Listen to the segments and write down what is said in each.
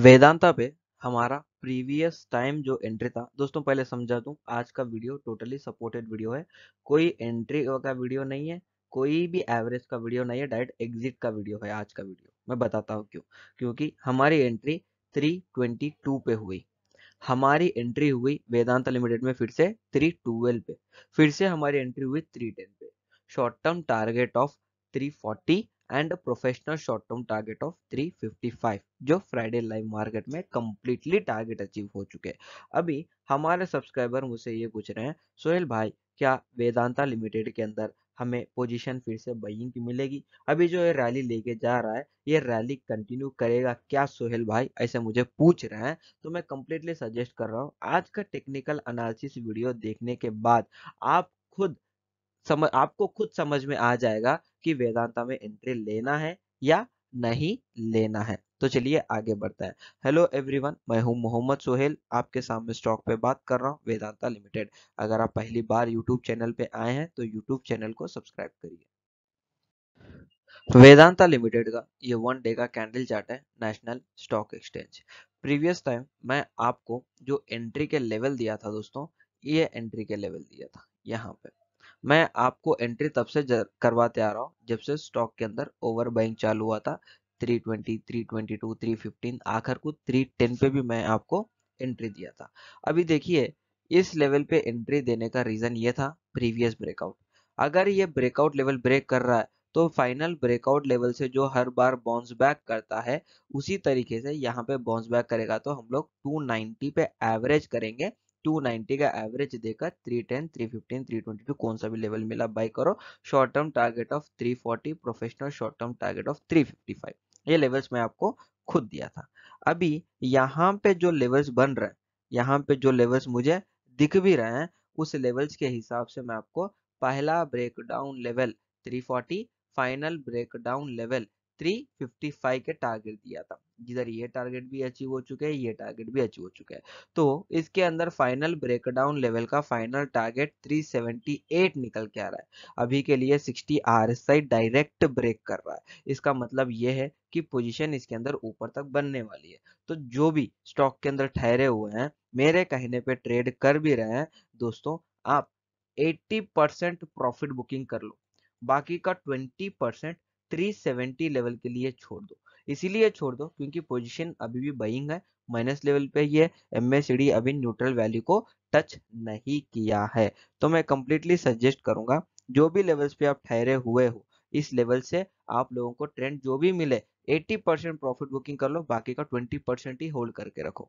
वेदांता पे हमारा previous time जो एंट्री था दोस्तों पहले समझा दूं आज का वीडियो टोटली सपोर्टेड वीडियो है कोई एंट्री का वीडियो नहीं है कोई भी एवरेज का वीडियो नहीं है डायरेक्ट एग्जिट का वीडियो है आज का वीडियो मैं बताता हूँ क्यों क्योंकि हमारी एंट्री 322 पे हुई हमारी एंट्री हुई वेदांता लिमिटेड में फिर से 312 पे फिर से हमारी एंट्री हुई 310 पे short term target of 340 and professional short term target of 355 जो फ्राइडे लाइव मार्केट में कम्प्लीटली टारगेट अचीव हो चुके हैं अभी हमारे सब्सक्राइबर मुझसे ये पूछ रहे हैं सोहेल भाई क्या वेदांता लिमिटेड के अंदर हमें पोजीशन फिर से बाइंग की मिलेगी अभी जो ये रैली लेके जा रहा है ये रैली कंटिन्यू करेगा क्या सोहेल भाई ऐसे मुझे पूछ रहे हैं तो मैं कंप्लीटली सजेस्ट कर रहा हूँ आज का टेक्निकल एनालिसिस वीडियो देखने के बाद आप खुद समझ आपको खुद समझ में आ जाएगा कि वेदांता में एंट्री लेना है या नहीं लेना है तो चलिए आगे बढ़ता है हेलो एवरीवन मैं हूं मोहम्मद सोहेल आपके सामने स्टॉक पे बात कर रहा हूं वेदांता लिमिटेड अगर आप पहली बार यूट्यूब चैनल पे आए हैं तो यूट्यूब चैनल को सब्सक्राइब करिए वेदांता लिमिटेड का ये वन डे का कैंडल चार्ट है National Stock Exchange previous time मैं आपको जो एंट्री के लेवल दिया था दोस्तों ये एंट्री के लेवल दिया था यहाँ पे मैं आपको एंट्री तब से करवाते आ रहा हूँ जब से स्टॉक के अंदर ओवर बाइंग चालू हुआ था 320, 322, 315 आखिर को 310 पे भी मैं आपको एंट्री दिया था अभी देखिए इस लेवल पे एंट्री देने का रीजन ये था प्रीवियस ब्रेकआउट अगर ये ब्रेकआउट लेवल ब्रेक कर रहा है तो फाइनल ब्रेकआउट लेवल से जो हर बार बाउंस बैक करता है उसी तरीके से यहाँ पे बाउंस बैक करेगा तो हम लोग 290 पे एवरेज करेंगे 290 का एवरेज देकर 310, 315, 322 कौन सा भी लेवल मिला बाय करो short term target of 340 professional short term target of 355 ये लेवल्स मैं आपको खुद दिया था अभी यहाँ पे जो लेवल्स बन रहे हैं यहाँ पे जो लेवल्स मुझे दिख भी रहे हैं उस लेवल्स के हिसाब से मैं आपको पहला breakdown level 340 final breakdown level 355 के टारगेट दिया था जिधर ये टारगेट भी अचीव हो चुके हैं ये टारगेट भी अचीव हो चुके हैं तो इसके अंदर फाइनल ब्रेकडाउन लेवल का फाइनल टारगेट 378 निकल के आ रहा है अभी के लिए 60 आर एस डायरेक्ट ब्रेक कर रहा है इसका मतलब ये है कि पोजीशन इसके अंदर ऊपर तक बनने वाली है तो जो भी स्टॉक के अंदर ठहरे हुए हैं मेरे कहने पर ट्रेड कर भी रहे हैं दोस्तों आप 80 परसेंट प्रॉफिट बुकिंग कर लो बाकी का 20 परसेंट 370 लेवल के लिए छोड़ दो इसीलिए छोड़ दो क्योंकि पोजीशन अभी भी बइंग है माइनस लेवल पे ही है एमएसडी अभी न्यूट्रल वैल्यू को टच नहीं किया है तो मैं कंप्लीटली सजेस्ट करूंगा जो भी लेवल्स पे आप ठहरे हुए हो इस लेवल से आप लोगों को ट्रेंड जो भी मिले 80 परसेंट प्रॉफिट बुकिंग कर लो बाकी का 20 परसेंट ही होल्ड करके रखो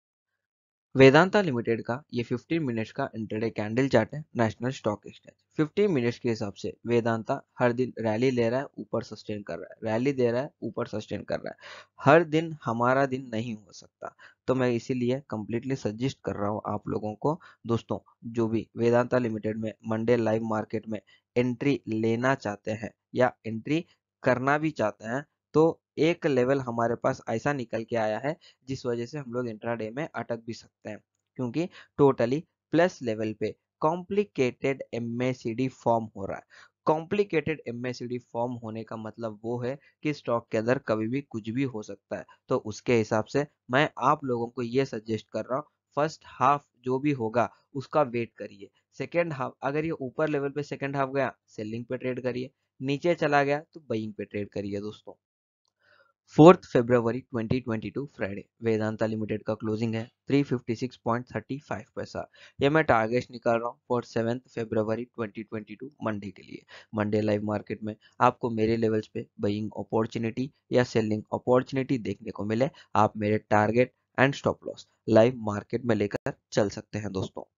वेदांता लिमिटेड का ये 15 मिनट्स का इंटरडे कैंडल चार्ट है नेशनल स्टॉक एक्सचेंज 15 मिनट्स के हिसाब से वेदांता हर दिन रैली ले रहा है ऊपर सस्टेन कर रहा है रैली दे रहा है ऊपर सस्टेन कर रहा है हर दिन हमारा दिन नहीं हो सकता तो मैं इसीलिए कंप्लीटली सजेस्ट कर रहा हूँ आप लोगों को दोस्तों जो भी वेदांता लिमिटेड में मंडे लाइव मार्केट में एंट्री लेना चाहते हैं या एंट्री करना भी चाहते हैं तो एक लेवल हमारे पास ऐसा निकल के आया है जिस वजह से हम लोग इंट्राडे में अटक भी सकते हैं क्योंकि टोटली प्लस लेवल पे कॉम्प्लिकेटेड एम फॉर्म हो रहा है कॉम्प्लिकेटेड एम फॉर्म होने का मतलब वो है कि स्टॉक के अंदर कभी भी कुछ भी हो सकता है तो उसके हिसाब से मैं आप लोगों को ये सजेस्ट कर रहा हूँ फर्स्ट हाफ जो भी होगा उसका वेट करिए सेकेंड हाफ अगर ये ऊपर लेवल पे सेकेंड हाफ गया सेलिंग पे ट्रेड करिए नीचे चला गया तो बइंग पे ट्रेड करिए दोस्तों fourth February 2022 Friday Vedanta limited का क्लोजिंग है 356.35 पैसा ये मैं टारगेट निकाल रहा हूँ फॉर सेवेंथ फेब्रवरी 2022 मंडे के लिए मंडे लाइव मार्केट में आपको मेरे लेवल्स पे बइंग अपॉर्चुनिटी या सेलिंग अपॉर्चुनिटी देखने को मिले आप मेरे target and stop loss live market में लेकर चल सकते हैं दोस्तों